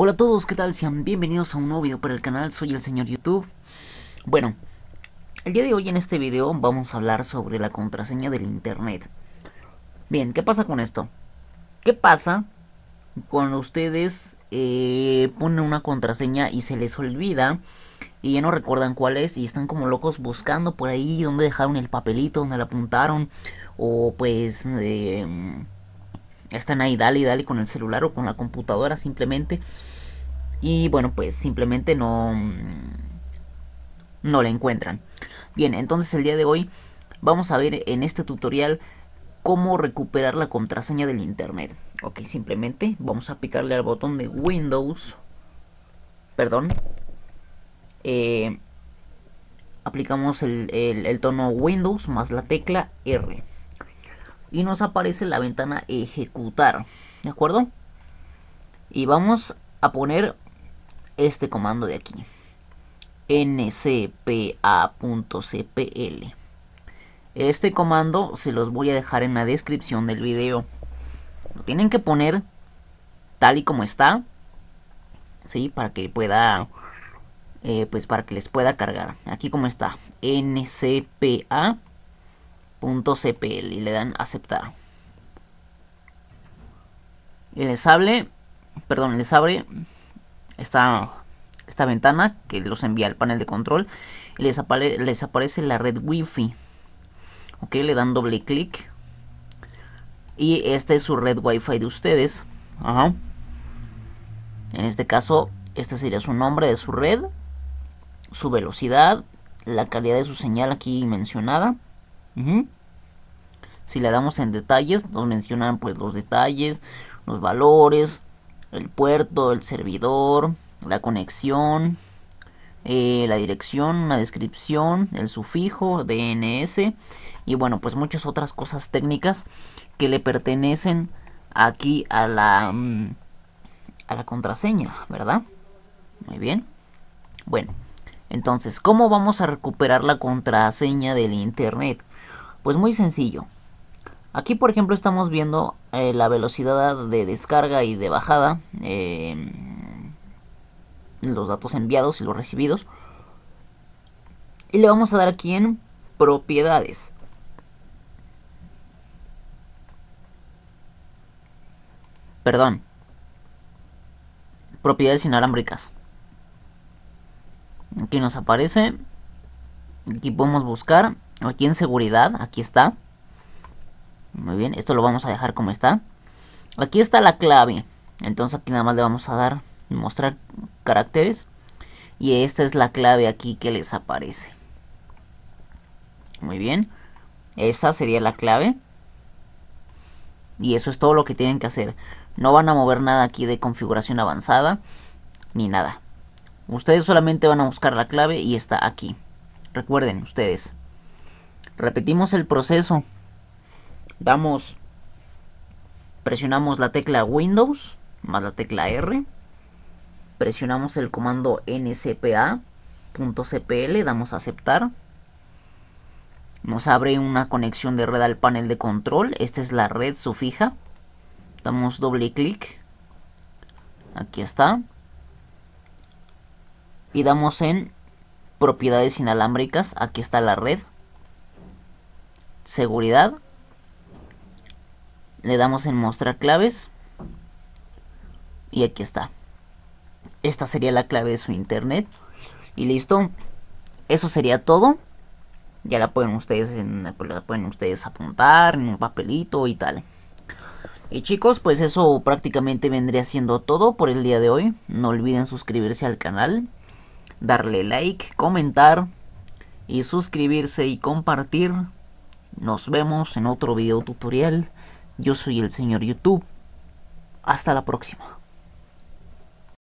Hola a todos, ¿qué tal? Sean bienvenidos a un nuevo video para el canal, soy el señor YouTube. Bueno, el día de hoy en este video vamos a hablar sobre la contraseña del internet. Bien, ¿qué pasa con esto? ¿Qué pasa cuando ustedes eh, ponen una contraseña y se les olvida y ya no recuerdan cuál es y están como locos buscando por ahí dónde dejaron el papelito, dónde la apuntaron o pues... Eh, están ahí, dale y dale con el celular o con la computadora simplemente. Y bueno, pues simplemente no, mm, no la encuentran. Bien, entonces el día de hoy vamos a ver en este tutorial cómo recuperar la contraseña del internet. Ok, simplemente vamos a picarle al botón de Windows. Perdón. Eh, aplicamos el tono Windows más la tecla R y nos aparece la ventana ejecutar, ¿de acuerdo? Y vamos a poner este comando de aquí, ncpa.cpl. Este comando se los voy a dejar en la descripción del video. Lo tienen que poner tal y como está, ¿sí? Para que pueda... Eh, pues para que les pueda cargar. Aquí como está, ncpa .cpl y le dan aceptar. Y les hable, perdón, les abre esta, esta ventana que los envía al panel de control y les, les aparece la red wifi. Ok, le dan doble clic. Y esta es su red wifi de ustedes. En este caso, este sería su nombre de su red, su velocidad, la calidad de su señal aquí mencionada si le damos en detalles, nos mencionan pues los detalles, los valores, el puerto, el servidor, la conexión, eh, la dirección, la descripción, el sufijo, DNS y bueno pues muchas otras cosas técnicas que le pertenecen aquí a la mm, a la contraseña, ¿verdad? Muy bien. Bueno, entonces, ¿cómo vamos a recuperar la contraseña del internet? Pues muy sencillo. Aquí por ejemplo estamos viendo eh, la velocidad de descarga y de bajada, em, los datos enviados y los recibidos. Y le vamos a dar aquí en propiedades. Perdón. Propiedades inalámbricas. Aquí nos aparece. Aquí podemos buscar Aquí en seguridad, aquí está. Muy bien, esto lo vamos a dejar como está. Aquí está la clave. Entonces aquí nada más le vamos a dar mostrar caracteres. Y esta es la clave aquí que les aparece. Muy bien. Esa sería la clave. Y eso es todo lo que tienen que hacer. No van a mover nada aquí de configuración avanzada. Ni nada. Ustedes solamente van a buscar la clave y está aquí. Recuerden ustedes. Repetimos el proceso. Damos, presionamos la tecla Windows más la tecla R. Presionamos el comando ncpa.cpl, damos a aceptar. Nos abre una conexión de red al panel de control. Esta es la red sufija. Damos doble clic. Aquí está. Y damos en propiedades inalámbricas. Aquí está la red seguridad. Le damos en mostrar claves. Y aquí está. Esta sería la clave de su internet. Y listo. Eso sería todo. Ya la pueden ustedes pues, la pueden ustedes apuntar en un papelito y tal. Y chicos, pues eso prácticamente vendría siendo todo por el día de hoy. No olviden suscribirse al canal, darle like, comentar y suscribirse y compartir nos vemos en otro video tutorial. Yo soy el señor YouTube. Hasta la próxima.